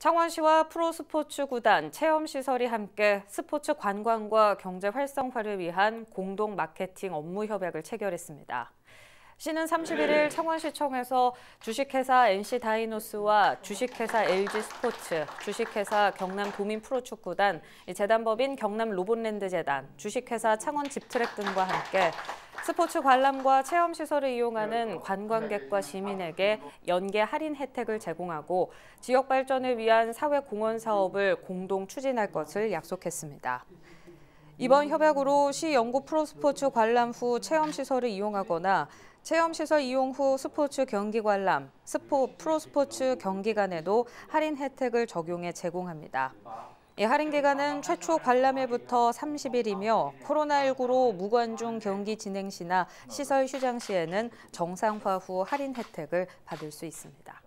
창원시와 프로스포츠 구단, 체험시설이 함께 스포츠 관광과 경제 활성화를 위한 공동 마케팅 업무 협약을 체결했습니다. 시는 31일 창원시청에서 주식회사 NC 다이노스와 주식회사 LG 스포츠, 주식회사 경남 도민 프로축구단, 재단법인 경남 로봇랜드 재단, 주식회사 창원 집트랙 등과 함께 스포츠 관람과 체험 시설을 이용하는 관광객과 시민에게 연계 할인 혜택을 제공하고 지역 발전을 위한 사회 공헌 사업을 공동 추진할 것을 약속했습니다. 이번 협약으로 시 연구 프로스포츠 관람 후 체험 시설을 이용하거나 체험 시설 이용 후 스포츠 경기 관람, 스포 프로스포츠 경기 간에도 할인 혜택을 적용해 제공합니다. 이 할인 기간은 최초 관람일부터 30일이며 코로나19로 무관중 경기 진행 시나 시설 휴장 시에는 정상화 후 할인 혜택을 받을 수 있습니다.